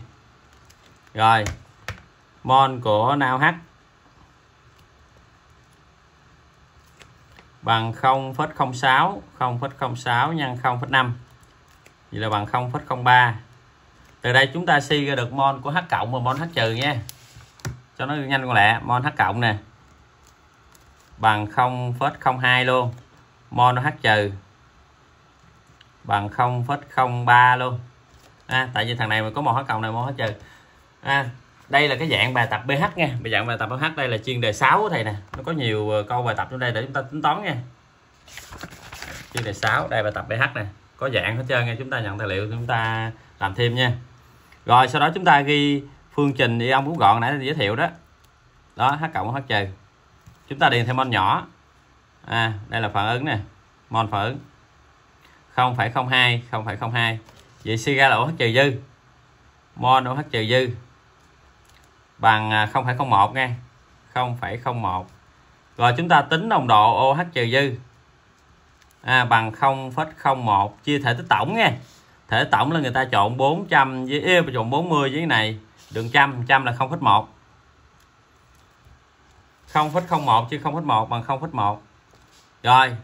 [SPEAKER 1] rồi mol của nao H bằng 0,06 0,06 nhân 0,5 vậy là bằng 0,03 từ đây chúng ta suy ra được mol của H cộng và mol H trừ nha cho nó nhanh con lẹ mon h cộng nè bằng phết 0,02 luôn mon h trừ bằng phết 0,03 luôn à, tại vì thằng này mình có một h cộng này một h trừ à, đây là cái dạng bài tập BH nha bài dạng bài tập BH đây là chuyên đề 6 thầy nè nó có nhiều ờ, câu bài tập trong đây để chúng ta tính toán nha chuyên đề 6 đây bài tập BH nè có dạng hết trơn nha chúng ta nhận tài liệu chúng ta làm thêm nha rồi sau đó chúng ta ghi phương trình thì ông cũng gọn nãy giới thiệu đó đó h cộng h trừ chúng ta điền thêm mon nhỏ à, đây là phản ứng nè mon phản ứng không hai vậy suy ra là OH trừ dư mon OH trừ dư bằng à, không không không một nghe 0,01 không một rồi chúng ta tính nồng độ OH trừ dư à, bằng một chia thể tích tổng nghe thể tổng là người ta trộn 400 với ê, trộn 40 với cái này đường trăm trăm là 0,1 0,01 chứ 0,1 bằng 0,1 rồi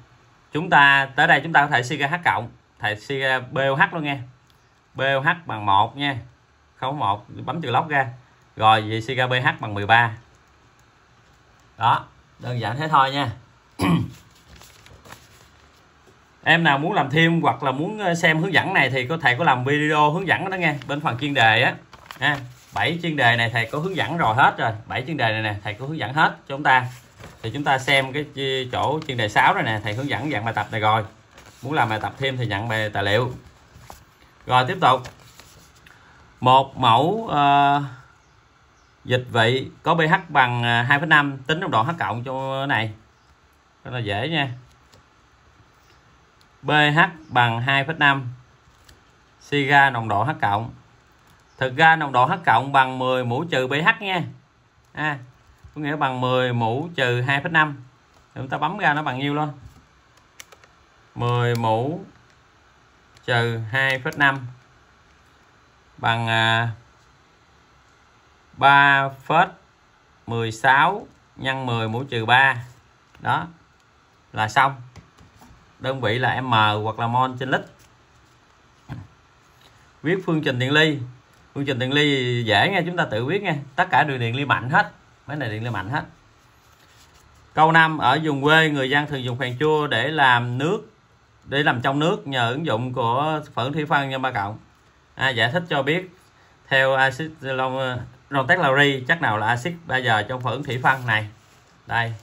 [SPEAKER 1] chúng ta tới đây chúng ta có thể suy cộng thầy suy luôn nghe BOH bằng 1 nha 0,1 bấm từ lóc ra rồi vậy suy ra BH bằng 13 đó đơn giản thế thôi nha em nào muốn làm thêm hoặc là muốn ờ, xem hướng dẫn này thì có thể có làm video hướng dẫn đó nghe bên phần chuyên đề á ha bảy chuyên đề này thầy có hướng dẫn rồi hết rồi bảy chuyên đề này nè thầy có hướng dẫn hết cho chúng ta thì chúng ta xem cái chỗ chuyên đề 6 này nè thầy hướng dẫn dạng bài tập này rồi muốn làm bài tập thêm thì nhận bài tài liệu rồi tiếp tục một mẫu uh, dịch vị có pH bằng 2,5 ờ, tính trong đoạn H cộng cho này rất là dễ nha pH bằng 2,5 siga nồng độ H cộng thực ra nồng độ H cộng bằng 10 mũ trừ pH nha à, có nghĩa bằng 10 mũ trừ 2,5 chúng ta bấm ra nó bằng nhiêu luôn 10 mũ trừ 2,5 bằng 3,16 à, nhân 10 mũ trừ 3 đó là xong đơn vị là m hoặc là mol trên lít viết phương trình điện ly quy trình điện ly dễ nha chúng ta tự viết nha tất cả đường điện ly mạnh hết máy này điện ly mạnh hết câu 5 ở vùng quê người dân thường dùng phèn chua để làm nước để làm trong nước nhờ ứng dụng của phẫn thủy phân nhân ba cộng à, giải thích cho biết theo axit long Rontec Lauri chắc nào là axit 3 giờ trong phẫn thủy phân này đây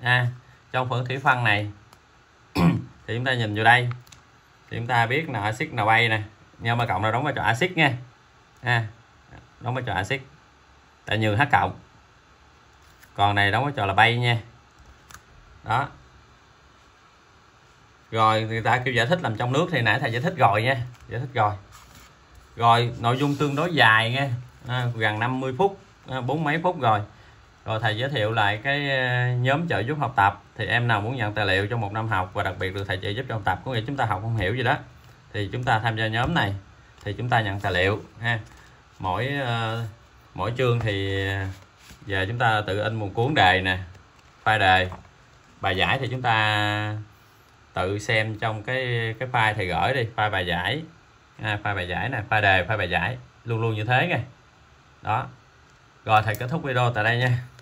[SPEAKER 1] à, trong phẫn thủy phân này thì chúng ta nhìn vào đây thì chúng ta biết là axit nào bay này neo ba cộng là đóng vai trò axit nha ha đóng vai trò axit tại nhường h cộng còn này đóng vai trò là bay nha đó rồi người ta kêu giải thích làm trong nước thì nãy thầy giải thích rồi nha giải thích rồi rồi nội dung tương đối dài nha à, gần 50 phút à, bốn à, mấy phút rồi rồi thầy giới thiệu lại cái à, nhóm trợ giúp học tập thì em nào muốn nhận tài liệu trong một năm học và đặc biệt được thầy trợ giúp trong học tập có nghĩa chúng ta học không hiểu gì đó thì chúng ta tham gia nhóm này thì chúng ta nhận tài liệu ha mỗi uh, mỗi chương thì ờ, giờ chúng ta tự in một cuốn đề nè file đề bài giải thì chúng ta tự xem trong cái cái file thì gửi đi file bài giải à, file bài giải nè file đề file bài giải luôn luôn như thế nha đó rồi thầy kết thúc video tại đây nha